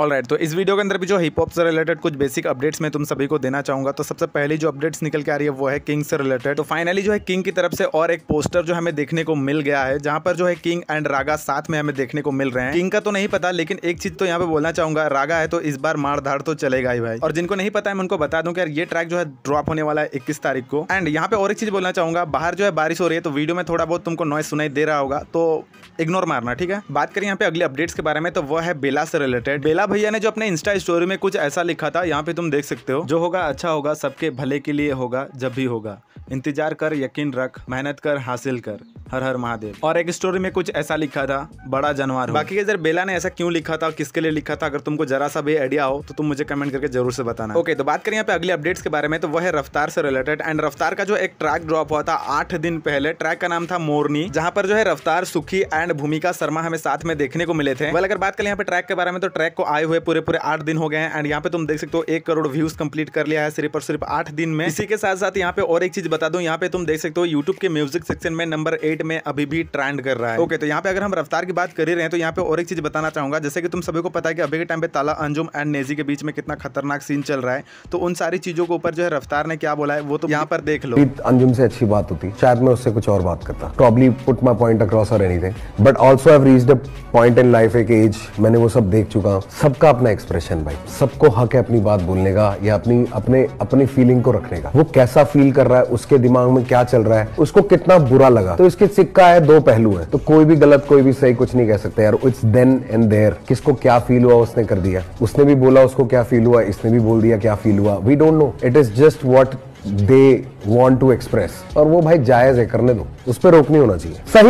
all right right, तो इस video के अंदर भी जो हिप हॉप से रिलेटेड कुछ बेसिक अपडेट्स मैं तुम सभी को देना चाहूंगा तो सबसे पहले जो अपडेट्स निकल के आ रही है वो है किंग से रिलेटेड तो फाइनली जो है किंग की तरफ से और एक पोस्टर जो हमें देखने को मिल गया है जहां पर जो है किंग एंड रागा साथ में हमें देखने को मिल रहे हैं किंग का तो नहीं पता लेकिन एक चीज तो यहाँ पे बोलना चाहूंगा रागा है तो इस बार मार धाड़ तो चलेगा ही भाई और जिनको नहीं पता है मैं उनको बता दूँ कि यार ये ट्रैक जो है ड्रॉप होने वाला है इक्कीस तारीख को एंड यहाँ पे और एक चीज बोलना चाहूंगा बाहर जो है बारिश हो रही है तो वीडियो में थोड़ा बहुत तुमको नॉइस सुनाई दे रहा होगा तो इग्नोर मारना ठीक है बात करें यहाँ पे अगले अपडेट्स के बारे में तो वह है बेला से रिलेटेड बेला भैया ने जो अपने इंस्टा स्टोरी में कुछ ऐसा लिखा था यहाँ पे तुम देख सकते हो जो होगा अच्छा होगा सबके भले के लिए होगा जब भी होगा इंतजार कर यकीन रख मेहनत कर हासिल कर हर हर महादेव और एक स्टोरी में कुछ ऐसा लिखा था बड़ा जानवर बाकी के बेला ने ऐसा क्यों लिखा था और किसके लिए लिखा था अगर तुमको जरा सा भी आइडिया हो तो तुम मुझे कमेंट करके जरूर से बताना ओके तो बात करें यहाँ पे अगले अपडेट्स के बारे में तो वह है रफ्तार से रिलेटेड एंड रफ्तार का जो एक ट्रैक ड्रॉप हुआ था आठ दिन पहले ट्रैक का नाम था मोरनी जहाँ पर जो है रफ्तार सुखी एंड भूमिका शर्मा हमें साथ में देखने को मिले थे वह अगर बात करें यहाँ पे ट्रैक के बारे में तो ट्रैक को आए हुए पूरे पूरे आठ दिन हो गए हैं एंड यहाँ पे तुम देख सकते हो एक करोड़ व्यूज कंप्लीट कर लिया है सिर्फ और सिर्फ आठ दिन में इसी के साथ साथ यहाँ पे और एक चीज बता दू यहाँ पे तुम देख सकते हो यूट्यूब के म्यूजिक सेक्शन में नंबर एट मार्केट में अभी भी ट्रेंड कर रहा है ओके तो यहाँ पे अगर हम रफ्तार की बात कर रहे हैं तो यहाँ पे और एक चीज बताना चाहूंगा जैसे कि तुम सभी को पता है कि अभी के टाइम पे ताला अंजुम एंड नेजी के बीच में कितना खतरनाक सीन चल रहा है तो उन सारी चीजों के ऊपर जो है रफ्तार ने क्या बोला है वो तो यहाँ पर देख लो अंजुम से अच्छी बात होती शायद मैं उससे कुछ और बात करता probably put my point across और any but also have reached a point in life एक एज मैंने वो सब देख चुका हूँ सबका अपना एक्सप्रेशन भाई सबको हक है अपनी बात बोलने का या अपनी अपने अपनी फीलिंग को रखने का वो कैसा फील कर रहा है उसके दिमाग में क्या चल रहा है उसको कितना बुरा लगा तो इसके एक सिक्का है दो पहलू है तो कोई भी गलत कोई भी सही कुछ नहीं कह सकते यार इट्स देन एंड देयर किसको क्या फील हुआ उसने कर दिया उसने भी बोला उसको क्या फील हुआ इसने भी बोल दिया क्या फील हुआ we don't know it is just what they want to express और वो भाई जायज है करने दो उस पर रोक नहीं होना चाहिए सही